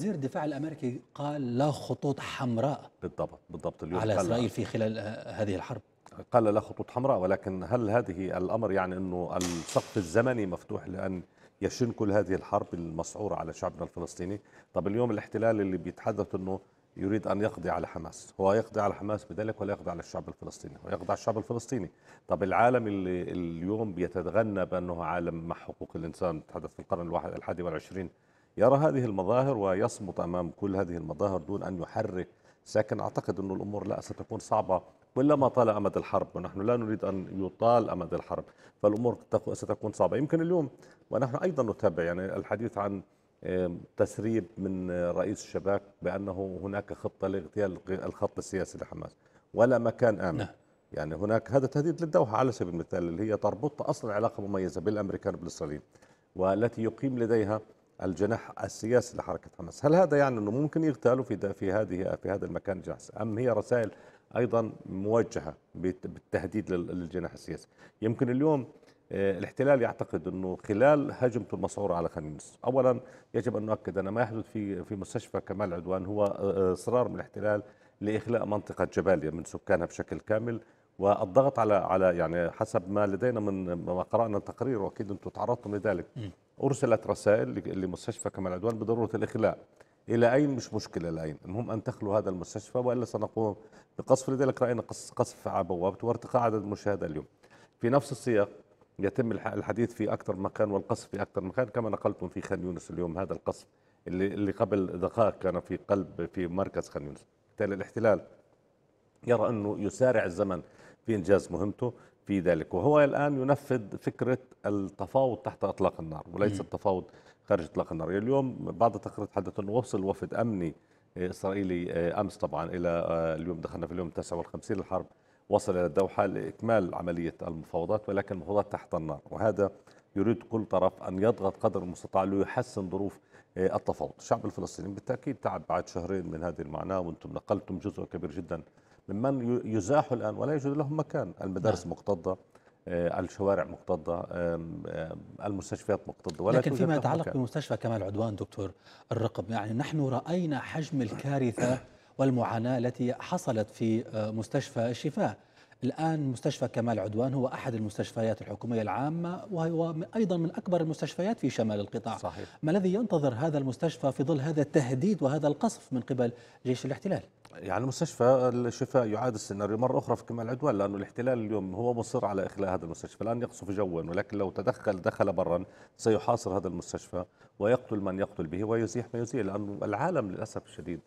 وزير الدفاع الامريكي قال لا خطوط حمراء بالضبط بالضبط اليوم على اسرائيل في خلال آه، هذه الحرب قال لا خطوط حمراء ولكن هل هذه الامر يعني انه السقف الزمني مفتوح لان يشن كل هذه الحرب المسعوره على شعبنا الفلسطيني طب اليوم الاحتلال اللي بيتحدث انه يريد ان يقضي على حماس هو يقضي على حماس بذلك ولا يقضي على الشعب الفلسطيني هو يقضي على الشعب الفلسطيني طب العالم اللي اليوم بيتغنى بانه عالم مع حقوق الانسان تحدث في القرن الواحد الحادي والعشرين يرى هذه المظاهر ويصمت أمام كل هذه المظاهر دون أن يحرك ساكن أعتقد أن الأمور لا ستكون صعبة كلما طال أمد الحرب ونحن لا نريد أن يطال أمد الحرب فالأمور ستكون صعبة يمكن اليوم ونحن أيضا نتابع يعني الحديث عن تسريب من رئيس الشباك بأنه هناك خطة لاغتيال الخط السياسي لحماس ولا مكان آمن نعم. يعني هناك هذا تهديد للدوحة على سبيل المثال اللي هي تربط أصلا علاقة مميزة بالأمريكان وبالإسرائيليين والتي يقيم لديها الجناح السياسي لحركه حماس، هل هذا يعني انه ممكن يغتالوا في في هذه في هذا المكان الجاسس ام هي رسائل ايضا موجهه بالتهديد للجناح السياسي؟ يمكن اليوم آه، الاحتلال يعتقد انه خلال هجمته المسعوره على خان اولا يجب ان نؤكد ان ما يحدث في في مستشفى كمال عدوان هو آه، آه، اصرار من الاحتلال لاخلاء منطقه جباليا من سكانها بشكل كامل والضغط على على يعني حسب ما لدينا من ما قرانا التقرير واكيد انتم تعرضتم لذلك ارسلت رسائل لمستشفى كمال عدوان بضروره الاخلاء الى اين مش مشكله الان المهم ان تخلو هذا المستشفى والا سنقوم بقصف لذلك راينا قصف على بوابته وارتقاء عدد المشاهدة اليوم في نفس السياق يتم الحديث في اكثر مكان والقصف في اكثر مكان كما نقلتم في خان يونس اليوم هذا القصف اللي, اللي قبل دقائق كان في قلب في مركز خان يونس بالتالي الاحتلال يرى أنه يسارع الزمن في إنجاز مهمته في ذلك وهو الآن ينفذ فكرة التفاوض تحت أطلاق النار وليس التفاوض خارج أطلاق النار اليوم بعض التقارير تحدث أنه وصل وفد أمني إسرائيلي آه، أمس طبعا إلى آه، اليوم دخلنا في اليوم 59 للحرب وصل إلى الدوحة لإكمال عملية المفاوضات ولكن المفاوضات تحت النار وهذا يريد كل طرف أن يضغط قدر المستطاع ليحسن ظروف التفاوض الشعب الفلسطيني بالتأكيد تعب بعد شهرين من هذه المعاناة وأنتم نقلتم جزء كبير جدا ممن يزاحوا الآن ولا يوجد لهم مكان المدارس نعم. مقتضة آه، الشوارع مقتضة المستشفيات مقتضة ولا لكن فيما يتعلق بمستشفى كمال عدوان دكتور الرقب يعني نحن رأينا حجم الكارثة والمعاناة التي حصلت في آه، مستشفى الشفاء الآن مستشفى كمال عدوان هو أحد المستشفيات الحكومية العامة وهو أيضا من أكبر المستشفيات في شمال القطاع صحيح. ما الذي ينتظر هذا المستشفى في ظل هذا التهديد وهذا القصف من قبل جيش الاحتلال؟ يعني مستشفى الشفاء يعاد السيناريو مرة أخرى في كمال عدوان لأنه الاحتلال اليوم هو مصر على إخلاء هذا المستشفى الآن يقصف جوا ولكن لو تدخل دخل برا سيحاصر هذا المستشفى ويقتل من يقتل به ويزيح ما يزيح لأنه العالم للأسف الشديد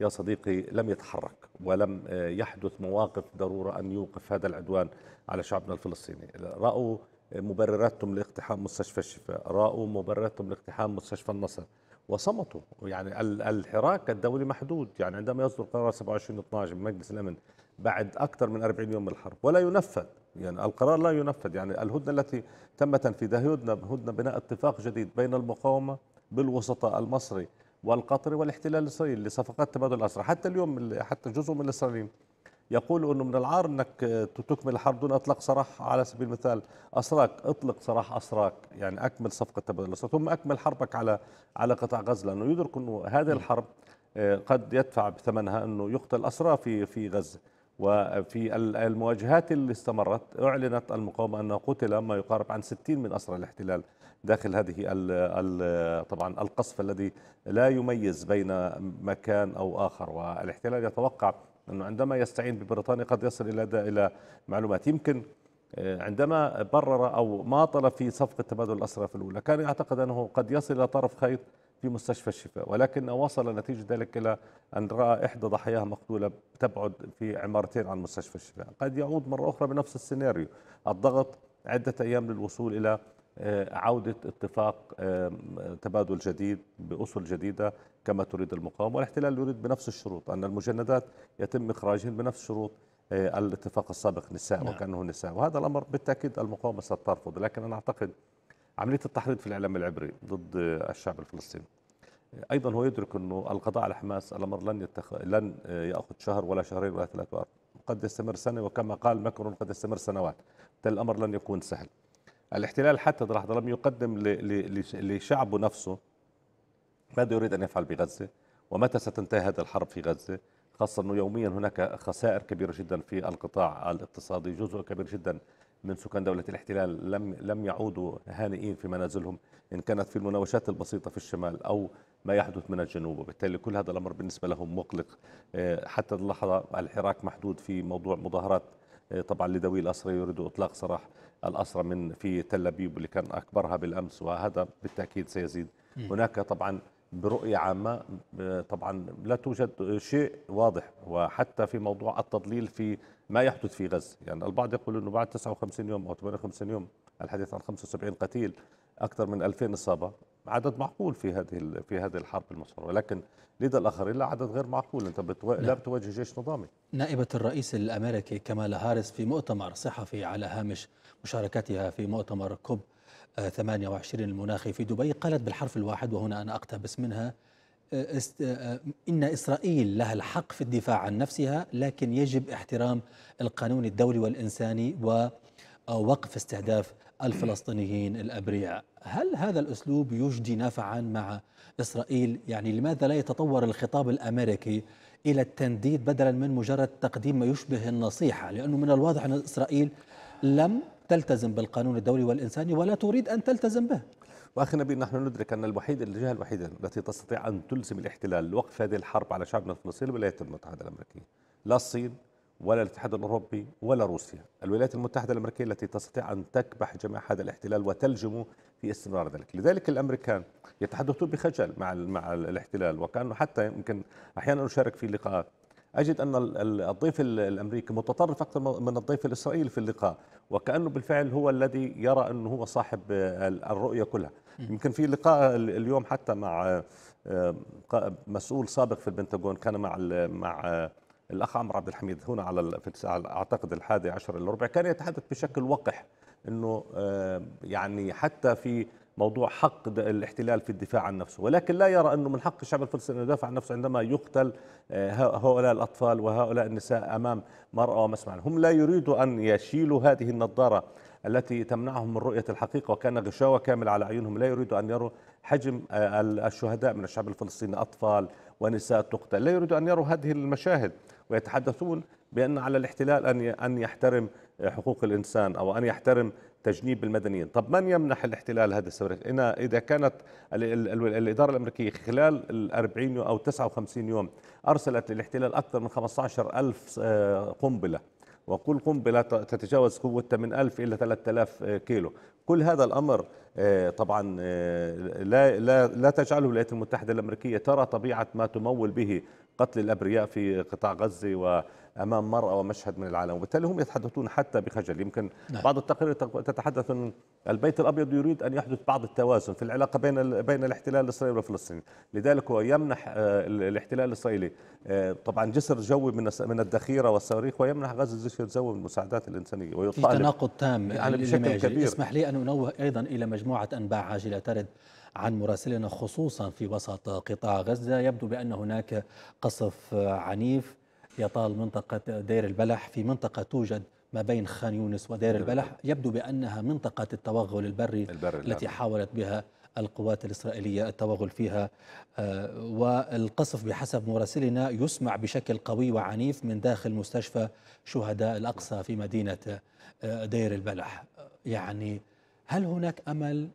يا صديقي لم يتحرك ولم آه، يحدث مواقف ضرورة أن يوقف هذا العدوان على شعبنا الفلسطيني رأوا مبرراتهم لاقتحام مستشفى الشفاء رأوا مبرراتهم لاقتحام مستشفى النصر وصمتوا يعني الحراك الدولي محدود يعني عندما يصدر قرار 27 12 من مجلس الامن بعد اكثر من 40 يوم من الحرب ولا ينفذ يعني القرار لا ينفذ يعني الهدنه التي تم تنفيذها هدنه هدنه بناء اتفاق جديد بين المقاومه بالوسطاء المصري والقطري والاحتلال الإسرائيلي لصفقات تبادل الأسرى حتى اليوم حتى جزء من الإسرائيليين يقول أنه من العار أنك آه، تكمل الحرب دون إطلاق سراح على سبيل المثال أسراك اطلق سراح أسراك يعني أكمل صفقة تبادل الأسرى ثم أكمل حربك على على قطاع غزة لأنه يدرك أنه هذه الحرب آه، قد يدفع بثمنها أنه يقتل أسرى في في غزة وفي المواجهات اللي استمرت أعلنت المقاومة أنه قتل ما يقارب عن 60 من أسرى الاحتلال داخل هذه ال ال طبعا القصف الذي لا يميز بين مكان أو آخر والاحتلال يتوقع أنه عندما يستعين ببريطانيا قد يصل إلى إلى معلومات يمكن آه، عندما برر أو ماطل في صفقة تبادل الأسرى في الأولى كان يعتقد أنه قد يصل إلى طرف خيط في مستشفى الشفاء ولكن وصل نتيجة ذلك إلى أن رأى إحدى ضحاياها مقتولة تبعد في عمارتين عن مستشفى الشفاء قد يعود مرة أخرى بنفس السيناريو الضغط عدة أيام للوصول إلى آه، عودة اتفاق تبادل جديد بأصول جديدة كما تريد المقاومة والاحتلال يريد بنفس الشروط أن المجندات يتم إخراجهن بنفس شروط آه، الاتفاق السابق نساء نعم. وكأنه نساء وهذا الأمر بالتأكيد المقاومة سترفض لكن أنا أعتقد عمليه التحريض في الاعلام العبري ضد الشعب الفلسطيني ايضا هو يدرك انه القضاء على حماس الامر لن يتخ... لن ياخذ شهر ولا شهرين ولا ثلاثة وأربعة قد يستمر سنه وكما قال ماكرون قد يستمر سنوات بالتالي الامر لن يكون سهل الاحتلال حتى اللحظه لم يقدم ل... ل... لشعبه نفسه ماذا يريد ان يفعل بغزه ومتى ستنتهي هذه الحرب في غزه خاصه انه يوميا هناك خسائر كبيره جدا في القطاع الاقتصادي جزء كبير جدا من سكان دولة الاحتلال لم لم يعودوا هانئين في منازلهم إن كانت في المناوشات البسيطة في الشمال أو ما يحدث من الجنوب وبالتالي كل هذا الأمر بالنسبة لهم مقلق آه، حتى اللحظة الحراك محدود في موضوع مظاهرات آه، طبعا لذوي الأسرى يريدوا إطلاق سراح الأسرى من في تل أبيب اللي كان أكبرها بالأمس وهذا بالتأكيد سيزيد هناك طبعا برؤية عامة طبعا لا توجد شيء واضح وحتى في موضوع التضليل في ما يحدث في غزة يعني البعض يقول أنه بعد 59 يوم أو 58 يوم الحديث عن 75 قتيل أكثر من 2000 إصابة عدد معقول في هذه في هذه الحرب المصورة ولكن لدى الآخرين لا عدد غير معقول أنت بتو... نعم. لا بتواجه جيش نظامي نائبة الرئيس الأمريكي كمالا هاريس في مؤتمر صحفي على هامش مشاركتها في مؤتمر كوب 28 آه، المناخي في دبي قالت بالحرف الواحد وهنا أنا أقتبس منها آه، آه، إن إسرائيل لها الحق في الدفاع عن نفسها لكن يجب احترام القانون الدولي والإنساني ووقف استهداف الفلسطينيين الأبرياء هل هذا الأسلوب يجدي نفعا مع إسرائيل؟ يعني لماذا لا يتطور الخطاب الأمريكي إلى التنديد بدلا من مجرد تقديم ما يشبه النصيحة؟ لأنه من الواضح أن إسرائيل لم تلتزم بالقانون الدولي والإنساني ولا تريد أن تلتزم به واخي نبيل نحن ندرك ان الوحيد الجهه الوحيده التي تستطيع ان تلزم الاحتلال لوقف هذه الحرب على شعبنا الفلسطيني الولايات المتحده الامريكيه، لا الصين ولا الاتحاد الاوروبي ولا روسيا، الولايات المتحده الامريكيه التي تستطيع ان تكبح جميع هذا الاحتلال وتلجمه في استمرار ذلك، لذلك الامريكان يتحدثون بخجل مع مع الاحتلال وكانه حتى يمكن احيانا اشارك في لقاءات أجد أن الضيف الأمريكي متطرف أكثر من الضيف الإسرائيلي في اللقاء وكأنه بالفعل هو الذي يرى أنه هو صاحب الرؤية كلها يمكن في لقاء اليوم حتى مع آه، مسؤول سابق في البنتاغون كان مع مع آه، الاخ عمرو عبد الحميد هنا على في اعتقد الحادي عشر الا ربع كان يتحدث بشكل وقح انه آه، يعني حتى في موضوع حق الاحتلال في الدفاع عن نفسه ولكن لا يرى أنه من حق الشعب الفلسطيني أن يدافع عن نفسه عندما يقتل آه، هؤلاء الأطفال وهؤلاء النساء أمام مرأة ومسمع هم لا يريدوا أن يشيلوا هذه النظارة التي تمنعهم من رؤية الحقيقة وكان غشاوة كامل على أعينهم لا يريدوا أن يروا حجم آه، الشهداء من الشعب الفلسطيني أطفال ونساء تقتل لا يريدوا أن يروا هذه المشاهد ويتحدثون بأن على الاحتلال أن أن يحترم حقوق الإنسان أو أن يحترم تجنيب المدنيين طب من يمنح الاحتلال هذا الصواريخ إذا كانت الإدارة الأمريكية خلال ال40 أو 59 يوم أرسلت للاحتلال أكثر من 15 ألف آه، قنبلة وكل قنبلة تتجاوز قوتها من 1000 إلى 3000 آه، كيلو كل هذا الأمر آه، طبعا آه، لا لا لا تجعله الولايات المتحده الامريكيه ترى طبيعه ما تمول به قتل الابرياء في قطاع غزه وامام مراه ومشهد من العالم وبالتالي هم يتحدثون حتى بخجل يمكن نعم. بعض التقارير تتحدث ان البيت الابيض يريد ان يحدث بعض التوازن في العلاقه بين بين الاحتلال الاسرائيلي والفلسطيني لذلك هو يمنح آه، الاحتلال الاسرائيلي طبعا جسر جوي من من الذخيره والصواريخ ويمنح غزه جسر جوي من المساعدات الانسانيه ويطالب في تناقض تام يعني بشكل كبير اسمح لي ان انوه ايضا الى مجموعه مجموعة أنباء عاجلة ترد عن مراسلنا خصوصا في وسط قطاع غزة يبدو بأن هناك قصف عنيف يطال منطقة دير البلح في منطقة توجد ما بين خان يونس ودير البلح يبدو بأنها منطقة التوغل البري البر التي نعم. حاولت بها القوات الإسرائيلية التوغل فيها آه، والقصف بحسب مراسلنا يسمع بشكل قوي وعنيف من داخل مستشفى شهداء الأقصى في مدينة آه، دير البلح يعني هل هناك امل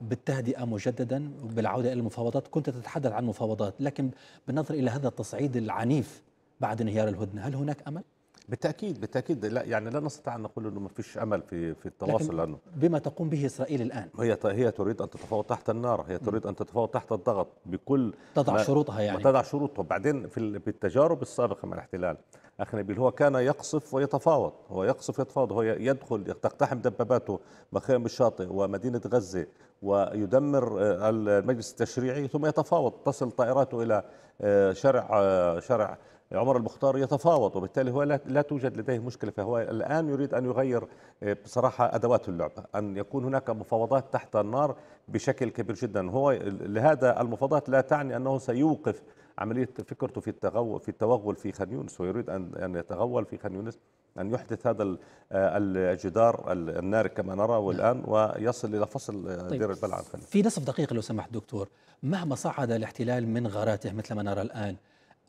بالتهدئه مجددا بالعوده الى المفاوضات كنت تتحدث عن مفاوضات لكن بالنظر الى هذا التصعيد العنيف بعد انهيار الهدنه هل هناك امل بالتاكيد بالتاكيد لا يعني لا نستطيع ان نقول انه ما فيش امل في في التواصل لانه بما تقوم به اسرائيل الان هي هي تريد ان تتفاوض تحت النار هي تريد ان تتفاوض تحت الضغط بكل تضع شروطها يعني تضع شروطها بعدين في بالتجارب السابقه مع الاحتلال اخ نبيل هو كان يقصف ويتفاوض هو يقصف ويتفاوض هو يدخل تقتحم دباباته مخيم الشاطئ ومدينه غزه ويدمر آه، المجلس التشريعي ثم يتفاوض تصل طائراته الى آه، شارع آه، شارع عمر المختار يتفاوض وبالتالي هو لا توجد لديه مشكله فهو الان يريد ان يغير آه، بصراحه ادوات اللعبه ان يكون هناك مفاوضات تحت النار بشكل كبير جدا هو لهذا المفاوضات لا تعني انه سيوقف عمليه فكرته في التغول في التوغل في خان يونس ويريد ان ان يتغول في خان يونس ان يحدث هذا آه، الجدار النار كما نرى نعم. والان ويصل الى فصل آه، طيب دير البلع في نصف دقيقه لو سمحت دكتور مهما صعد الاحتلال من غاراته مثل ما نرى الان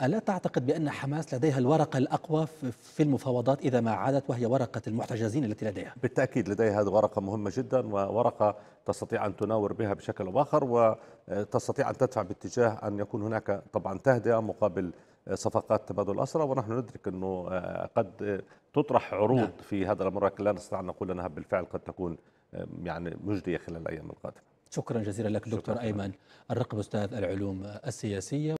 ألا تعتقد بأن حماس لديها الورقة الأقوى في المفاوضات إذا ما عادت وهي ورقة المحتجزين التي لديها؟ بالتأكيد لديها هذه ورقة مهمة جدا وورقة تستطيع أن تناور بها بشكل أو آخر وتستطيع أن تدفع باتجاه أن يكون هناك طبعا تهدئة مقابل صفقات تبادل الأسرى ونحن ندرك أنه قد تطرح عروض نعم. في هذا الأمر لكن لا نستطيع أن نقول أنها بالفعل قد تكون يعني مجدية خلال الأيام القادمة شكرا جزيلا لك دكتور أيمن الرقب أستاذ العلوم السياسية